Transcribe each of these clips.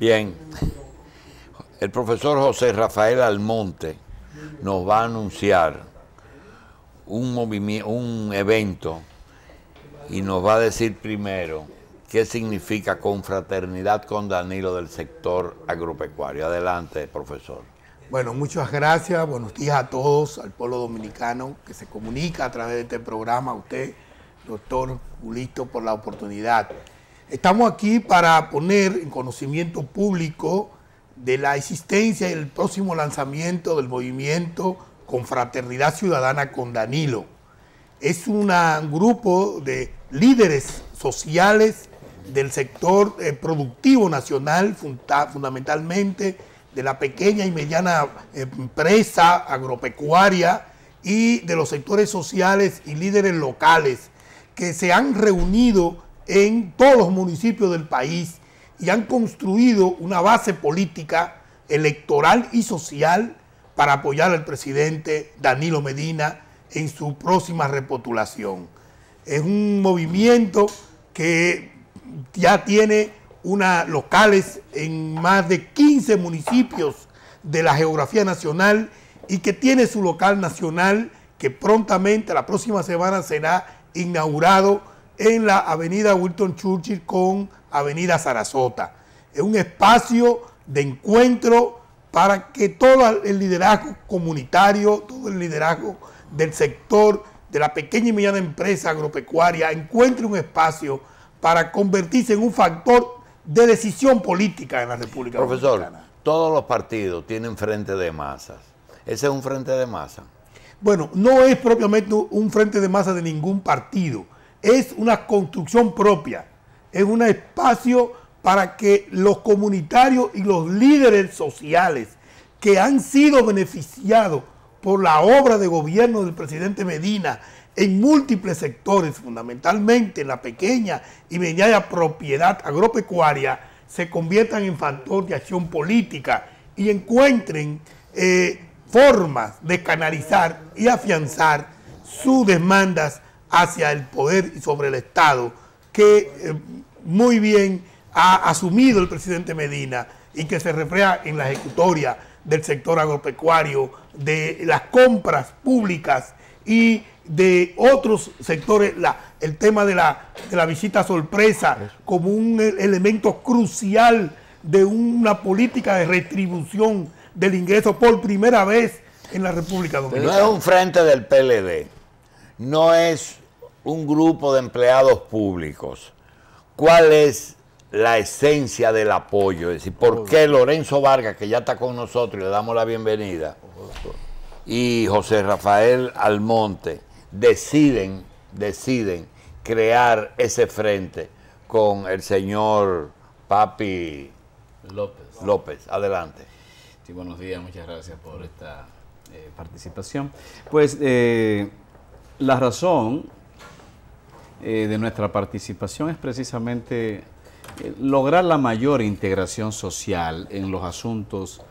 Bien. El profesor José Rafael Almonte nos va a anunciar un, evento y nos va a decir primero qué significa confraternidad con Danilo del sector agropecuario. Adelante, profesor. Bueno, muchas gracias. Buenos días a todos, al pueblo dominicano que se comunica a través de este programa, a usted, doctor Julito, por la oportunidad. Estamos aquí para poner en conocimiento público de la existencia y el próximo lanzamiento del movimiento Confraternidad Ciudadana con Danilo. Es un grupo de líderes sociales del sector eh, productivo nacional, fundamentalmente de la pequeña y mediana eh, empresa agropecuaria y de los sectores sociales y líderes locales que se han reunido en todos los municipios del país y han construido una base política, electoral y social para apoyar al presidente Danilo Medina en su próxima repotulación. Es un movimiento que ya tiene unas locales en más de 15 municipios de la geografía nacional y que tiene su local nacional que prontamente la próxima semana será inaugurado en la avenida Wilton Churchill con avenida Sarasota. Es un espacio de encuentro para que todo el liderazgo comunitario, todo el liderazgo del sector de la pequeña y mediana empresa agropecuaria encuentre un espacio para convertirse en un factor de decisión política en la República Profesor, todos los partidos tienen frente de masas. ¿Ese es un frente de masa? Bueno, no es propiamente un frente de masa de ningún partido es una construcción propia, es un espacio para que los comunitarios y los líderes sociales que han sido beneficiados por la obra de gobierno del presidente Medina en múltiples sectores, fundamentalmente en la pequeña y mediana propiedad agropecuaria, se conviertan en factor de acción política y encuentren eh, formas de canalizar y afianzar sus demandas hacia el poder y sobre el Estado que eh, muy bien ha asumido el presidente Medina y que se refleja en la ejecutoria del sector agropecuario, de las compras públicas y de otros sectores, la, el tema de la, de la visita sorpresa como un e, elemento crucial de una política de retribución del ingreso por primera vez en la República Dominicana. No es un frente del PLD, no es un grupo de empleados públicos, ¿cuál es la esencia del apoyo? Es decir, ¿por qué Lorenzo Vargas, que ya está con nosotros y le damos la bienvenida, y José Rafael Almonte deciden, deciden crear ese frente con el señor Papi López? López, adelante. Sí, buenos días, muchas gracias por esta eh, participación. Pues eh, la razón eh, de nuestra participación es precisamente eh, lograr la mayor integración social en los asuntos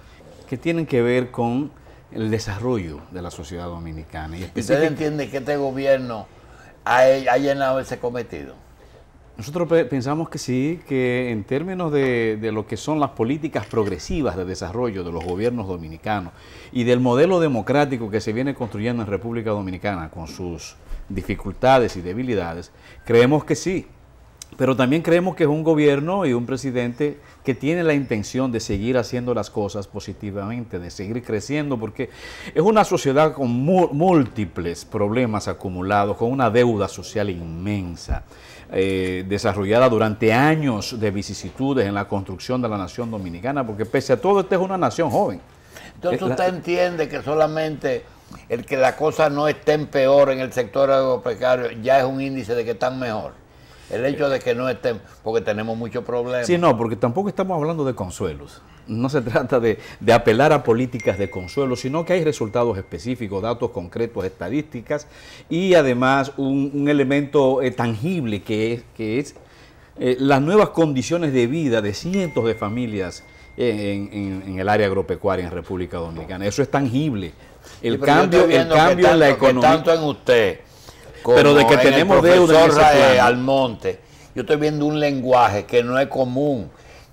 que tienen que ver con el desarrollo de la sociedad dominicana. Y ¿Usted entiende que este gobierno ha, llenado ese cometido? Nosotros pensamos que sí, que en términos de, de, lo que son las políticas progresivas de desarrollo de los gobiernos dominicanos y del modelo democrático que se viene construyendo en República Dominicana con sus dificultades y debilidades, creemos que sí, pero también creemos que es un gobierno y un presidente que tiene la intención de seguir haciendo las cosas positivamente, de seguir creciendo, porque es una sociedad con múltiples problemas acumulados, con una deuda social inmensa, eh, desarrollada durante años de vicisitudes en la construcción de la nación dominicana, porque pese a todo, esta es una nación joven. Entonces usted entiende que solamente el que la cosa no estén peor en el sector agropecuario ya es un índice de que están mejor. El hecho de que no estén, porque tenemos muchos problemas. Sí, no, porque tampoco estamos hablando de consuelos. No se trata de, de apelar a políticas de consuelo, sino que hay resultados específicos, datos concretos, estadísticas y además un, elemento eh, tangible que es, que es eh, las nuevas condiciones de vida de cientos de familias en, el área agropecuaria en República Dominicana. Eso es tangible, el cambio, el en la economía. usted, pero de que tenemos deuda al yo estoy viendo un lenguaje que no es común.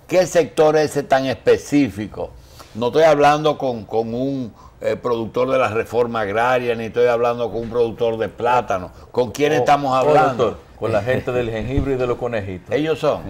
¿Qué sector es ese tan específico? No estoy hablando con, un eh, productor de la reforma agraria, ni estoy hablando con un productor de plátano. ¿Con quién oh, estamos oh, hablando? con la gente del jengibre y de los conejitos. Ellos son.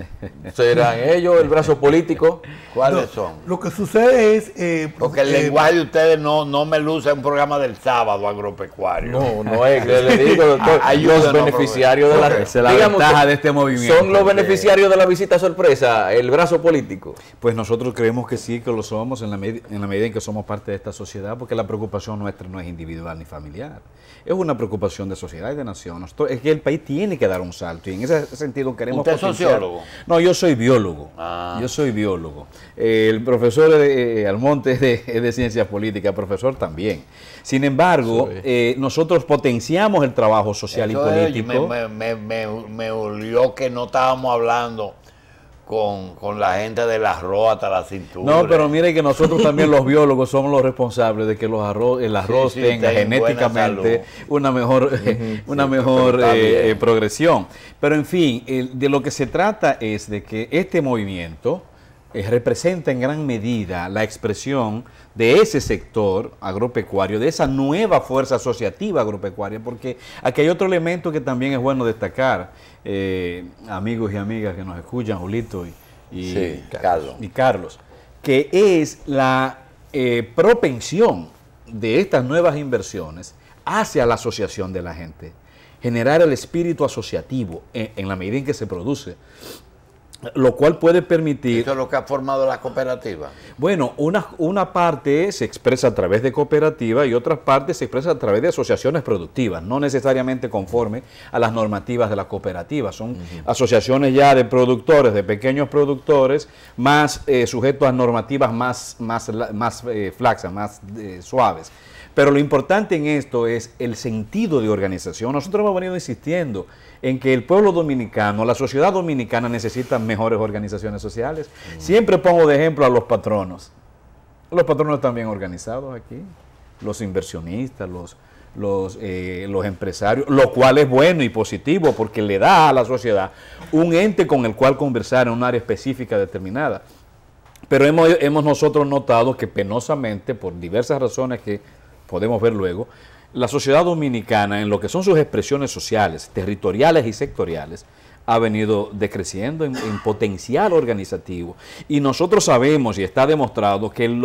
¿Serán ellos el brazo político? ¿Cuáles son? Lo que sucede es... Eh, porque el eh, lenguaje de ustedes no, no me luce un programa del sábado agropecuario. No, no es. Le, digo, ah, doctor, beneficiarios de la... de este movimiento. ¿Son los beneficiarios de la visita sorpresa, el brazo político? Pues nosotros creemos que sí, que lo somos en la, en la medida en que somos parte de esta sociedad, porque la preocupación nuestra no es individual ni familiar. Es una preocupación de sociedad y de nación. es que el país tiene que dar un salto. Y en ese sentido queremos ¿Usted sociólogo? No, yo soy biólogo. Ah. Yo soy biólogo. Eh, el profesor eh, eh, Almonte es de, ciencias políticas, profesor también. Sin embargo, nosotros potenciamos el trabajo social y político. Me, me, me olió que no estábamos hablando con, con, la gente del arroz hasta la cintura. No, pero mire que nosotros también los biólogos somos los responsables de que los arroz, el arroz tenga genéticamente una mejor, una mejor eh, eh, progresión. Pero en fin, de lo que se trata es de que este movimiento eh, representa en gran medida la expresión de ese sector agropecuario, de esa nueva fuerza asociativa agropecuaria, porque aquí hay otro elemento que también es bueno destacar eh, amigos y amigas que nos escuchan, Julito y, Carlos. que es la eh, propensión de estas nuevas inversiones hacia la asociación de la gente, generar el espíritu asociativo en la medida en que se produce lo cual puede permitir... ¿Esto es lo que ha formado la cooperativa. Bueno, una, parte se expresa a través de cooperativas y otra parte se expresa a través de asociaciones productivas, no necesariamente conforme a las normativas de la cooperativa. Son asociaciones ya de productores, de pequeños productores, más eh, sujetos a normativas más, más, más eh, flaxas, más eh, suaves. Pero lo importante en esto es el sentido de organización. Nosotros hemos venido insistiendo en que el pueblo dominicano, la sociedad dominicana necesita mejores organizaciones sociales. Mm. Siempre pongo de ejemplo a los patronos. Los patronos están bien organizados aquí, los inversionistas, los, eh, los empresarios, lo cual es bueno y positivo porque le da a la sociedad un ente con el cual conversar en un área específica determinada. Pero hemos, hemos nosotros notado que penosamente, por diversas razones que podemos ver luego, la sociedad dominicana, en lo que son sus expresiones sociales, territoriales y sectoriales, ha venido decreciendo en, potencial organizativo. Y nosotros sabemos y está demostrado que el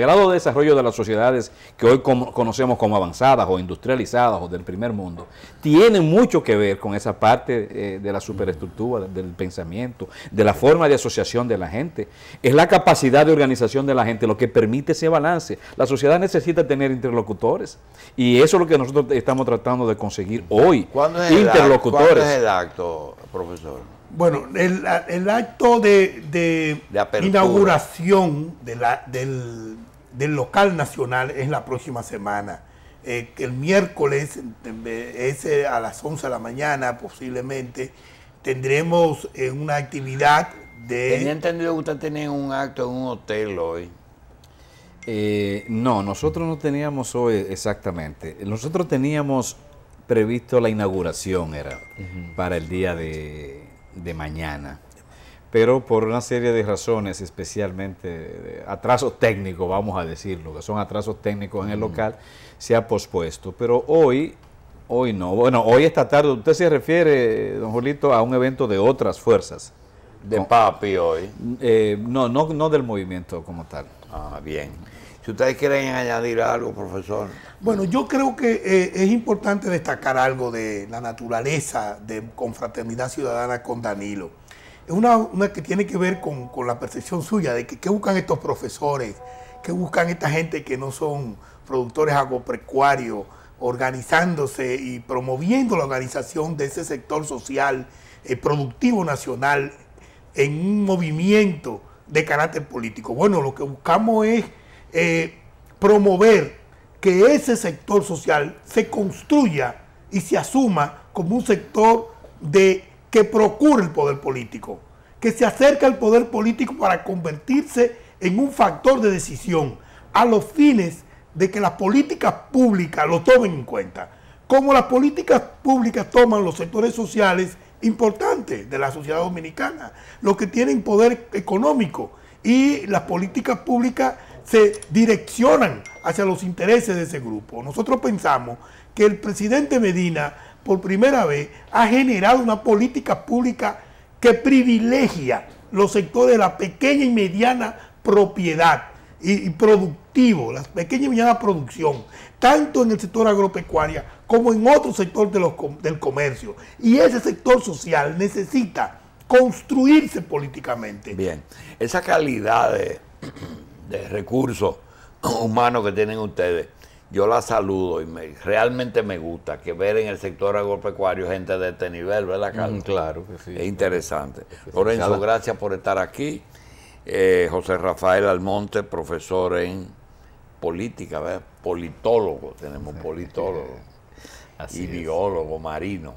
grado de desarrollo de las sociedades que hoy conocemos como avanzadas o industrializadas o del primer mundo, tiene mucho que ver con esa parte eh, de la superestructura, del pensamiento, de la forma de asociación de la gente. Es la capacidad de organización de la gente lo que permite ese balance. La sociedad necesita tener interlocutores y eso es lo que nosotros estamos tratando de conseguir hoy. ¿Cuándo interlocutores. El acto, ¿cuándo es profesor? Bueno, el, acto de, inauguración del, local nacional es la próxima semana. Eh, el miércoles, eh, a las 11 de la mañana posiblemente, tendremos eh, una actividad de... Tenía entendido que usted tenía un acto en un hotel hoy. no, nosotros no teníamos hoy exactamente. Nosotros teníamos previsto la inauguración, era para el día de, mañana. Pero por una serie de razones, especialmente atrasos técnicos, vamos a decirlo, que son atrasos técnicos en el local, se ha pospuesto. Pero hoy, hoy no. Bueno, hoy esta tarde, usted se refiere, don Julito, a un evento de otras fuerzas. De papi hoy. Eh, no, no, no del movimiento como tal. Ah, bien. Si ustedes quieren añadir algo, profesor. Bueno, yo creo que eh, es importante destacar algo de la naturaleza de Confraternidad Ciudadana con Danilo. Es una, una que tiene que ver con, la percepción suya de que qué buscan estos profesores, qué buscan esta gente que no son productores agropecuarios, organizándose y promoviendo la organización de ese sector social eh, productivo nacional en un movimiento de carácter político. Bueno, lo que buscamos es eh, promover que ese sector social se construya y se asuma como un sector de, que procure el poder político, que se acerca al poder político para convertirse en un factor de decisión a los fines de que las políticas públicas lo tomen en cuenta. Como las políticas públicas toman los sectores sociales importantes de la sociedad dominicana, los que tienen poder económico y las políticas públicas se direccionan hacia los intereses de ese grupo. Nosotros pensamos que el presidente Medina, por primera vez, ha generado una política pública que privilegia los sectores de la pequeña y mediana propiedad y, productivo, la pequeña y mediana producción, tanto en el sector agropecuario como en otros sector del comercio. Y ese sector social necesita construirse políticamente. Bien, esa calidad de, de recursos humanos que tienen ustedes, yo la saludo y realmente me gusta que ver en el sector agropecuario gente de este nivel, ¿verdad, mm, Carlos? claro que sí. Es interesante. Lorenzo, gracias por estar aquí. Eh, José Rafael Almonte, profesor en política, politólogo, tenemos politólogo Así y biólogo marino.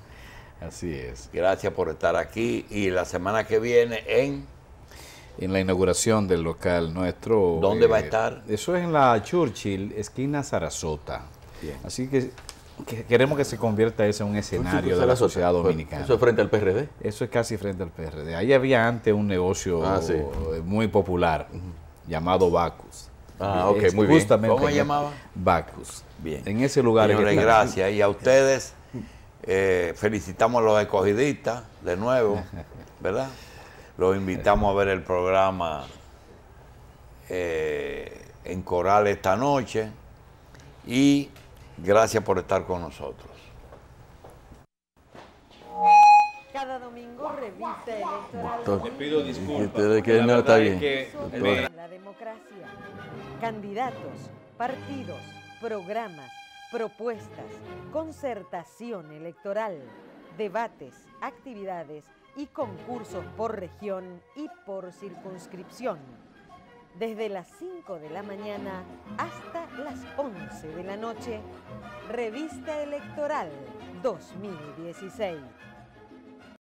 Así es. Gracias por estar aquí y la semana que viene en en la inauguración del local nuestro. ¿Dónde va a eh, estar? Eso es en la Churchill, esquina Sarasota. Así que, queremos que se convierta Eso en un escenario de la sociedad dominicana. ¿Eso es frente al PRD? Eso es casi frente al PRD. Ahí había antes un negocio ah, eh, muy popular llamado Bacus. Ah, ok, muy bien. ¿Cómo se llamaba? Bacus. Bien. En ese lugar. gracias. Y a ustedes eh, felicitamos a los escogidistas de nuevo, ¿verdad? Los invitamos a ver el programa eh, en Coral esta noche y gracias por estar con nosotros. Cada domingo revista electoral. te pido disculpas. Que no está bien. La democracia. Candidatos, partidos, programas, propuestas, concertación electoral, debates, actividades y concursos por región y por circunscripción, desde las 5 de la mañana hasta las 11 de la noche, Revista Electoral 2016.